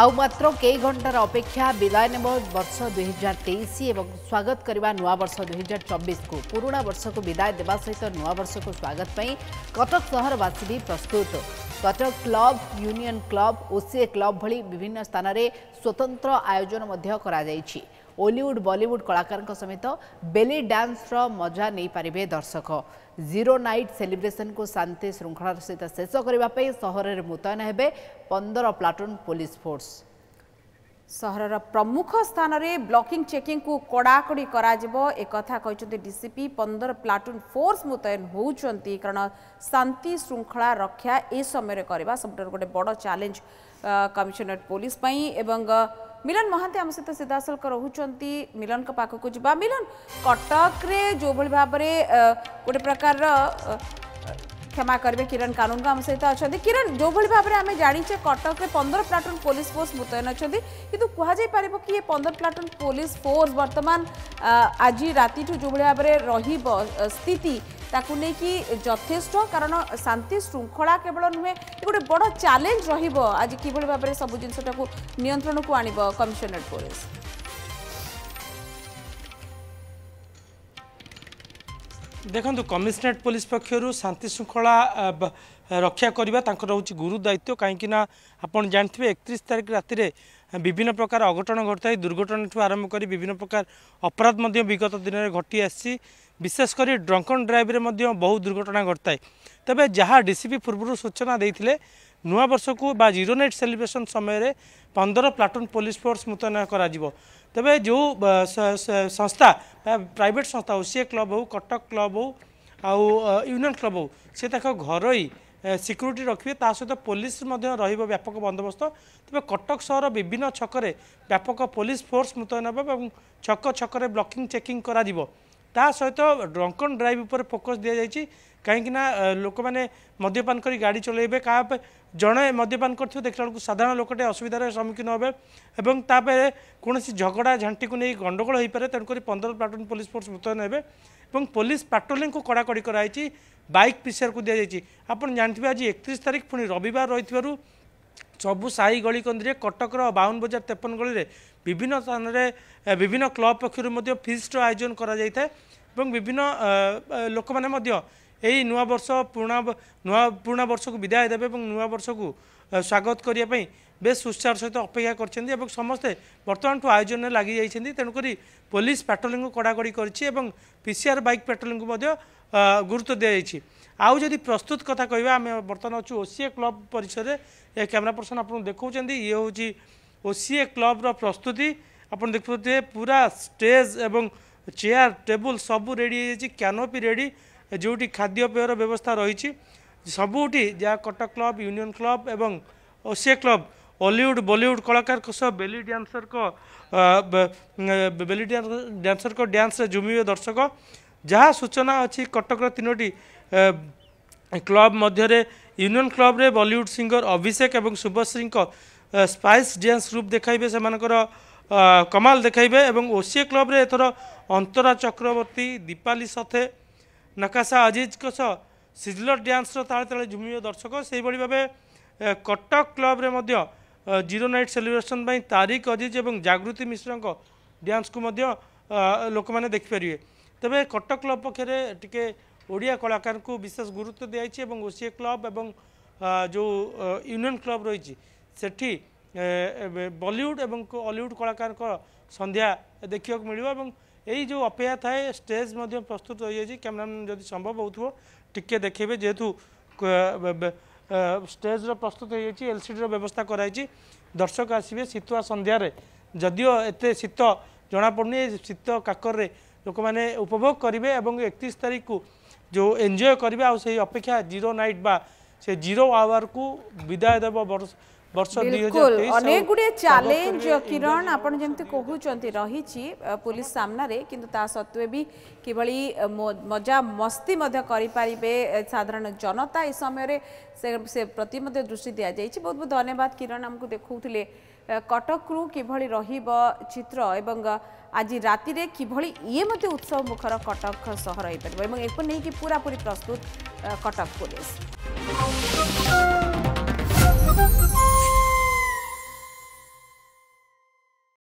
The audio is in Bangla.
आउ मात्र केही घन्टार अपेक्षा विदय वर्ष दुई हजार स्वागत स्वागतको नुआ वर्ष दुई हजार चबिसको पूर्णा सहित नुआ वर्ष को स्वागत पनि कटक सहरवासी प्रस्तुत Cuttack club union club OC club भिन्न स्थानले स्वतंत्र आयोजन ओलीउड बलिउड कलाकारको समेत बेली ड्यान्स र मजा नै पारे दर्शक जीरो नाइट सेलिब्रेशन सेलब्रेसनको शान्ति सहित शेष गरेको मुतयन हे पन्ध्र प्लाटून पुलिस फोर्स सहरर प्रमुख स्थान स्थानले चेकिंग को कडाकडी गरिब डीसीपी पन्ध्र प्लाटून फोर्स मुतयन हुन्छ कारण शान्ति श्रृंखला रक्षा ए समय सबै गए बड च्यालेन्ज कमिसनरेट पोलिसपै एवं मिलन महांती आम सहित सीधासलख रुचि मिलन पाखक जा मिलन कटक्रे जो भाई भाव में गोटे प्रकार क्षमा करेंगे किरण कानून आम सहित अच्छा किरण जो भाई भाव में आम जाने कटक्रे पंदर प्लाटून पुलिस फोर्स मुतयन अच्छा कितु कहुपर कि पंदर प्लाटून पुलिस फोर्स बर्तमान आज राति जो भाई भाव में रही स्थिति ତାକୁ ନେଇକି ଯଥେଷ୍ଟ କାରଣ ଶାନ୍ତି ଶୃଙ୍ଖଳା କେବଳ ନୁହେଁ ଗୋଟେ ବଡ଼ ଚ୍ୟାଲେଞ୍ଜ ରହିବ ଆଜି କିଭଳି ଭାବରେ ସବୁ ଜିନିଷଟାକୁ ନିୟନ୍ତ୍ରଣକୁ ଆଣିବ କମିଶନରେଟ୍ ପୋଲିସ ଦେଖନ୍ତୁ କମିଶନରେଟ୍ ପୋଲିସ ପକ୍ଷରୁ ଶାନ୍ତି ଶୃଙ୍ଖଳା ରକ୍ଷା କରିବା ତାଙ୍କର ହେଉଛି ଗୁରୁ ଦାୟିତ୍ୱ କାହିଁକିନା ଆପଣ ଜାଣିଥିବେ ଏକତିରିଶ ତାରିଖ ରାତିରେ বিভিন্ন প্রকার অঘটন ঘটে দুর্ঘটনা ঠু আরম্ভ করে বিভিন্ন প্রকার অপরাধ বিগত দিনের ঘটি আসছে বিশেষ করে ড্রঙ্কন ড্রাইভে বহু দুর্ঘটনা ঘটে তবে যা ডিসিপি পূর্ব সূচনা দিয়ে ନୂଆ ବର୍ଷକୁ ବା ଜିରୋ ନାଇଟ୍ ସେଲିବ୍ରେସନ୍ ସମୟରେ ପନ୍ଦର ପ୍ଲାଟୁନ୍ ପୋଲିସ ଫୋର୍ସ ମୁତୟନ କରାଯିବ ତେବେ ଯେଉଁ ସଂସ୍ଥା ବା ପ୍ରାଇଭେଟ୍ ସଂସ୍ଥା ଓ ସି କ୍ଲବ୍ ହେଉ କଟକ କ୍ଲବ୍ ହେଉ ଆଉ ୟୁନିୟନ୍ କ୍ଲବ୍ ହେଉ ସେ ତାଙ୍କ ଘରୋଇ ସିକ୍ୟୁରିଟି ରଖିବେ ତା ସହିତ ପୋଲିସ ମଧ୍ୟ ରହିବ ବ୍ୟାପକ ବନ୍ଦୋବସ୍ତ ତେବେ କଟକ ସହର ବିଭିନ୍ନ ଛକରେ ବ୍ୟାପକ ପୋଲିସ ଫୋର୍ସ ମୁତୟନ ହେବ ଏବଂ ଛକ ଛକରେ ବ୍ଲକିଂ ଚେକିଂ କରାଯିବ ତା ସହିତ ଡ୍ରଙ୍କ ଆଣ୍ଡ ଡ୍ରାଇଭ୍ ଉପରେ ଫୋକସ୍ ଦିଆଯାଇଛି କାହିଁକିନା ଲୋକମାନେ ମଦ୍ୟପାନ କରି ଗାଡ଼ି ଚଲାଇବେ କାହା ଜଣେ ମଦ୍ୟପାନ କରିଥିବେ ଦେଖିଲା ବେଳକୁ ସାଧାରଣ ଲୋକଟେ ଅସୁବିଧାର ସମ୍ମୁଖୀନ ହେବେ ଏବଂ ତାପରେ କୌଣସି ଝଗଡ଼ା ଝାଣ୍ଟିକୁ ନେଇ ଗଣ୍ଡଗୋଳ ହୋଇପାରେ ତେଣୁକରି ପନ୍ଦର ପ୍ଲାଟୁନ୍ ପୋଲିସ ଫୋର୍ସ ମୁତୟନ ହେବେ ଏବଂ ପୋଲିସ ପାଟ୍ରୋଲିଂକୁ କଡ଼ାକଡ଼ି କରାଯାଇଛି ବାଇକ୍ ପ୍ରିସରକୁ ଦିଆଯାଇଛି ଆପଣ ଜାଣିଥିବେ ଆଜି ଏକତିରିଶ ତାରିଖ ପୁଣି ରବିବାର ରହିଥିବାରୁ ସବୁ ସାହି ଗଳି କନ୍ଦିରେ କଟକର ବାଉନ ବଜାର ତେପନ ଗଳିରେ ବିଭିନ୍ନ ସ୍ଥାନରେ ବିଭିନ୍ନ କ୍ଲବ ପକ୍ଷରୁ ମଧ୍ୟ ଫିଷ୍ଟର ଆୟୋଜନ କରାଯାଇଥାଏ ଏବଂ ବିଭିନ୍ନ ଲୋକମାନେ ମଧ୍ୟ এই নূয় বর্ষ পুরোনা নূয় পুরোনা বর্ষক বিদায় দেবে এবং নূয় বর্ষক স্বাগত করা বেশ উৎসাহর সহ অপেক্ষা করছেন এবং সমস্তে বর্তমান ঠু আয়োজনে লাগি যাই তেমকি পুলিশ পেট্রোলিং কড়াকড়ি করেছে এবং পিসিআর বাইক পেট্রোলিং গুরুত্ব দিয়ে যাই আউ যদি প্রস্তুত কথা কহা আমি বর্তমানে অছু ওসিএ ক্লব পরিসরের এ ক্যামেরা পর্সন আপনার দেখছেন ইয়ে হচ্ছে ওসিএ ক্লবর প্রস্তুতি আপনার দেখতে পুরা স্টেজ এবং চেয়ার টেবুল সবু রেডি হয়ে যাই ক্যানোপি রেডি ଯେଉଁଠି ଖାଦ୍ୟପେୟର ବ୍ୟବସ୍ଥା ରହିଛି ସବୁଠି ଯାହା କଟକ କ୍ଲବ୍ ୟୁନିଅନ୍ କ୍ଲବ୍ ଏବଂ ଓସିଏ କ୍ଲବ୍ ଅଲିଉଡ଼ ବଲିଉଡ଼ କଳାକାରଙ୍କ ସହ ବେଲି ଡ୍ୟାନ୍ସରଙ୍କ ବେଲି ଡ୍ୟାନ୍ସରଙ୍କ ଡ୍ୟାନ୍ସରେ ଜୁମିବେ ଦର୍ଶକ ଯାହା ସୂଚନା ଅଛି କଟକର ତିନୋଟି କ୍ଲବ୍ ମଧ୍ୟରେ ୟୁନିଅନ୍ କ୍ଲବ୍ରେ ବଲିଉଡ଼ ସିଙ୍ଗର ଅଭିଷେକ ଏବଂ ଶୁଭଶ୍ରୀଙ୍କ ସ୍ପାଇସ୍ ଡ୍ୟାନ୍ସ ଗ୍ରୁପ୍ ଦେଖାଇବେ ସେମାନଙ୍କର କମାଲ ଦେଖାଇବେ ଏବଂ ଓସିଏ କ୍ଲବ୍ରେ ଏଥର ଅନ୍ତରା ଚକ୍ରବର୍ତ୍ତୀ ଦୀପାଲି ସଥେ ନକାଶା ଅଜିଜଙ୍କ ସହ ସିଜଲର ଡ୍ୟାନ୍ସର ତାଳେ ତାଳେ ଝୁମିବ ଦର୍ଶକ ସେହିଭଳି ଭାବେ କଟକ କ୍ଲବରେ ମଧ୍ୟ ଜିରୋ ନାଇଟ୍ ସେଲିବ୍ରେସନ୍ ପାଇଁ ତାରିକ ଅଜିଜ ଏବଂ ଜାଗୃତି ମିଶ୍ରଙ୍କ ଡ୍ୟାନ୍ସକୁ ମଧ୍ୟ ଲୋକମାନେ ଦେଖିପାରିବେ ତେବେ କଟକ କ୍ଲବ ପକ୍ଷରେ ଟିକେ ଓଡ଼ିଆ କଳାକାରଙ୍କୁ ବିଶେଷ ଗୁରୁତ୍ୱ ଦିଆଯାଇଛି ଏବଂ ଓସିଏ କ୍ଲବ ଏବଂ ଯେଉଁ ୟୁନିୟନ୍ କ୍ଲବ ରହିଛି ସେଠି ବଲିଉଡ଼ ଏବଂ ଅଲିଉଡ଼ କଳାକାରଙ୍କ ସନ୍ଧ୍ୟା ଦେଖିବାକୁ ମିଳିବ ଏବଂ এই যে অপেক্ষা থাকে স্টেজ প্রস্তুত হয়ে যাই ক্যামেরাম্যান যদি সম্ভব হোথ টিকি দেখবে যেহেতু স্টেজর প্রস্তুত হয়ে যাই এলসিডির ব্যবস্থা করা হয়েছে দর্শক আসবে শীতুয়া সন্ধ্যার যদিও এতে শীত জনাপড়ুনি শীত কাকরে লোক মানে উপভোগ করবে এবং একত্রিশ তারিখ কু যে এনজয় করবে আই অপেক্ষা জিরো নাইট বা সে জিরো আওয়ার কু বিদায় দেব বর্ষ ବର୍ଷ ଅନେକ ଗୁଡ଼ିଏ ଚ୍ୟାଲେଞ୍ଜ କିରଣ ଆପଣ ଯେମିତି କହୁଛନ୍ତି ରହିଛି ପୋଲିସ ସାମ୍ନାରେ କିନ୍ତୁ ତା ସତ୍ତ୍ୱେ ବି କିଭଳି ମଜା ମସ୍ତି ମଧ୍ୟ କରିପାରିବେ ସାଧାରଣ ଜନତା ଏ ସମୟରେ ସେ ପ୍ରତି ମଧ୍ୟ ଦୃଷ୍ଟି ଦିଆଯାଇଛି ବହୁତ ବହୁତ ଧନ୍ୟବାଦ କିରଣ ଆମକୁ ଦେଖାଉଥିଲେ କଟକରୁ କିଭଳି ରହିବ ଚିତ୍ର ଏବଂ ଆଜି ରାତିରେ କିଭଳି ଇଏ ମଧ୍ୟ ଉତ୍ସବ ମୁଖର କଟକ ସହ ରହିପାରିବ ଏବଂ ଏକୁ ନେଇକି ପୁରାପୁରି ପ୍ରସ୍ତୁତ କଟକ ପୋଲିସ